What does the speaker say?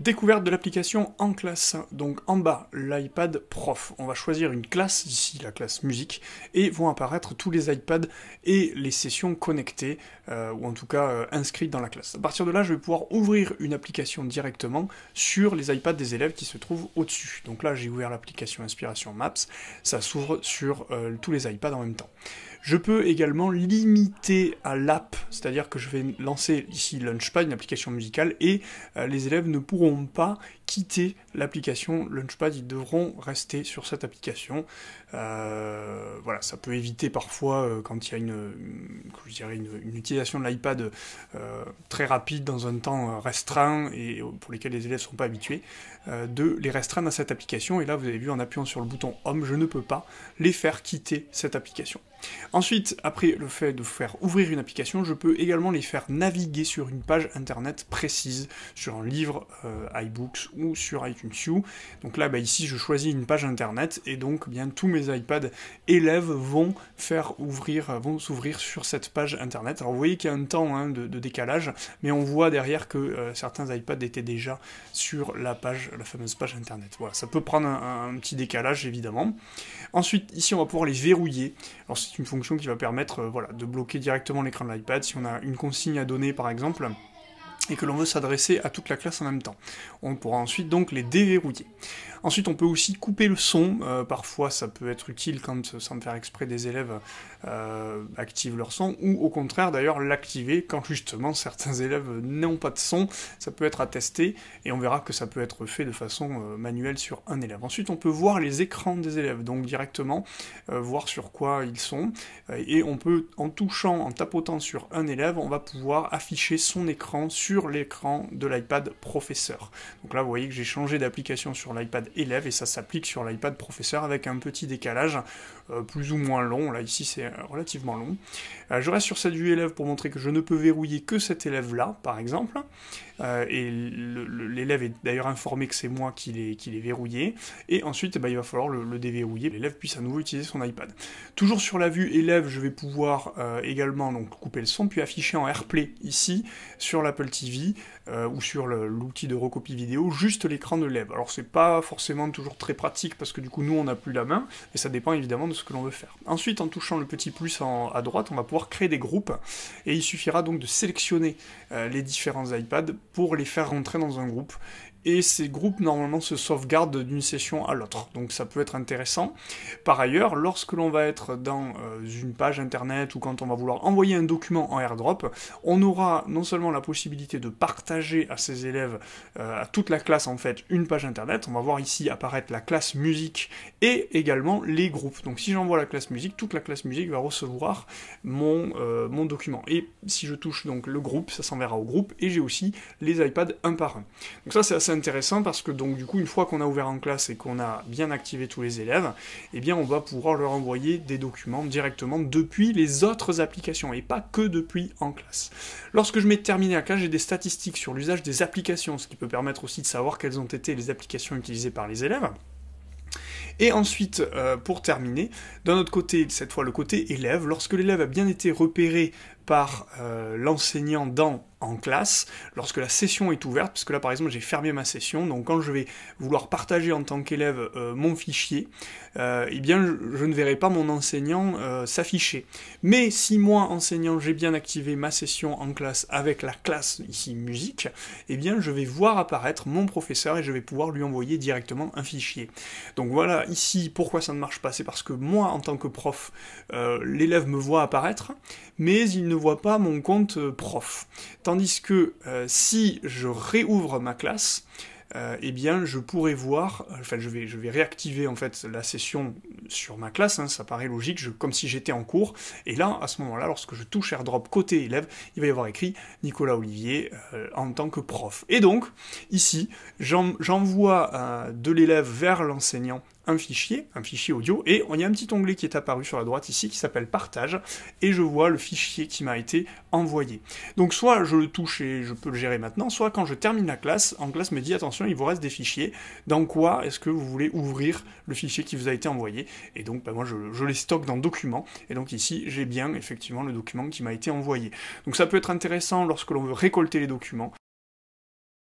Découverte de l'application en classe. Donc en bas, l'iPad prof. On va choisir une classe, ici la classe musique, et vont apparaître tous les iPads et les sessions connectées, euh, ou en tout cas euh, inscrites dans la classe. À partir de là, je vais pouvoir ouvrir une application directement sur les iPads des élèves qui se trouvent au-dessus. Donc là, j'ai ouvert l'application Inspiration Maps. Ça s'ouvre sur euh, tous les iPads en même temps. Je peux également limiter à l'app, c'est-à-dire que je vais lancer ici Launchpad, une application musicale, et euh, les élèves ne pourront pas quitter l'application Launchpad, ils devront rester sur cette application. Euh, voilà, ça peut éviter parfois euh, quand il y a une, je dirais une, utilisation de l'iPad très rapide dans un temps restreint et pour lesquels les élèves ne sont pas habitués, de les restreindre à cette application. Et là, vous avez vu en appuyant sur le bouton Home, je ne peux pas les faire quitter cette application. Ensuite, après le fait de faire ouvrir une application, je peux également les faire naviguer sur une page internet précise, sur un livre euh, iBooks ou sur iTunes U. Donc là, bah, ici, je choisis une page internet et donc eh bien tous mes iPads élèves vont faire ouvrir, euh, vont s'ouvrir sur cette page internet. Alors vous voyez qu'il y a un temps hein, de, décalage, mais on voit derrière que euh, certains iPads étaient déjà sur la page, la fameuse page internet. Voilà, ça peut prendre un, petit décalage évidemment. Ensuite, ici, on va pouvoir les verrouiller c'est une fonction qui va permettre euh, voilà, de bloquer directement l'écran de l'iPad si on a une consigne à donner par exemple et que l'on veut s'adresser à toute la classe en même temps. On pourra ensuite donc les déverrouiller. Ensuite, on peut aussi couper le son. Euh, parfois, ça peut être utile quand, sans faire exprès, des élèves euh, activent leur son, ou au contraire, d'ailleurs, l'activer quand justement certains élèves n'ont pas de son. Ça peut être attesté et on verra que ça peut être fait de façon euh, manuelle sur un élève. Ensuite, on peut voir les écrans des élèves, donc directement voir sur quoi ils sont, et on peut, en touchant, en tapotant sur un élève, on va pouvoir afficher son écran sur l'écran de l'iPad professeur. Donc là, vous voyez que j'ai changé d'application sur l'iPad élève et ça s'applique sur l'iPad professeur avec un petit décalage euh, plus ou moins long. Là, ici, c'est euh, relativement long. Euh, je reste sur cette vue élève pour montrer que je ne peux verrouiller que cet élève-là, par exemple. et l'élève est d'ailleurs informé que c'est moi qui l'ai verrouillé. Et ensuite, eh ben, il va falloir le, le déverrouiller. L'élève puisse à nouveau utiliser son iPad. Toujours sur la vue élève, je vais pouvoir également donc, couper le son, puis afficher en AirPlay ici sur l'Apple TV euh, ou sur l'outil de recopie vidéo, juste l'écran de lèvres. Alors c'est pas forcément toujours très pratique parce que du coup nous on n'a plus la main, et ça dépend évidemment de ce que l'on veut faire. Ensuite en touchant le petit plus en, à droite, on va pouvoir créer des groupes, et il suffira donc de sélectionner euh, les différents iPads pour les faire rentrer dans un groupe, et ces groupes normalement se sauvegardent d'une session à l'autre. Donc ça peut être intéressant. Par ailleurs, lorsque l'on va être dans euh, une page internet ou quand on va vouloir envoyer un document en airdrop, on aura non seulement la possibilité de partager à ses élèves, euh, à toute la classe en fait, une page internet, on va voir ici apparaître la classe musique et également les groupes. Donc si j'envoie la classe musique, toute la classe musique va recevoir mon, euh, mon document. Et si je touche donc le groupe, ça s'enverra au groupe et j'ai aussi les iPads un par un. Donc ça c'est assez intéressant parce que donc du coup, une fois qu'on a ouvert en classe et qu'on a bien activé tous les élèves, eh bien on va pouvoir leur envoyer des documents directement depuis les autres applications et pas que depuis en classe. Lorsque je mets terminé à classe, j'ai des statistiques sur l'usage des applications, ce qui peut permettre aussi de savoir quelles ont été les applications utilisées par les élèves. Et ensuite, euh, pour terminer, d'un autre côté, cette fois le côté élève, lorsque l'élève a bien été repéré par euh, l'enseignant dans en classe lorsque la session est ouverte, parce que là par exemple j'ai fermé ma session, donc quand je vais vouloir partager en tant qu'élève euh, mon fichier, et euh, eh bien je, ne verrai pas mon enseignant s'afficher. Mais si moi enseignant j'ai bien activé ma session en classe avec la classe ici musique, eh bien je vais voir apparaître mon professeur et je vais pouvoir lui envoyer directement un fichier. Donc voilà ici pourquoi ça ne marche pas, c'est parce que moi en tant que prof, l'élève me voit apparaître, mais il ne voit pas mon compte euh, prof. Tandis que euh, si je réouvre ma classe, et euh, eh bien je pourrais voir, enfin je vais, je vais réactiver en fait la session sur ma classe, hein, ça paraît logique, comme si j'étais en cours, et là à ce moment-là, lorsque je touche airdrop côté élève, il va y avoir écrit Nicolas Olivier en tant que prof. Et donc, ici, j'envoie de l'élève vers l'enseignant un fichier, un fichier audio, et on y a un petit onglet qui est apparu sur la droite ici qui s'appelle partage, et je vois le fichier qui m'a été envoyé. Donc soit je le touche et je peux le gérer maintenant, soit quand je termine la classe, en classe me dit attention, il vous reste des fichiers, dans quoi est-ce que vous voulez ouvrir le fichier qui vous a été envoyé, et donc ben, moi je, les stocke dans Documents » et donc ici j'ai bien effectivement le document qui m'a été envoyé. Donc ça peut être intéressant lorsque l'on veut récolter les documents,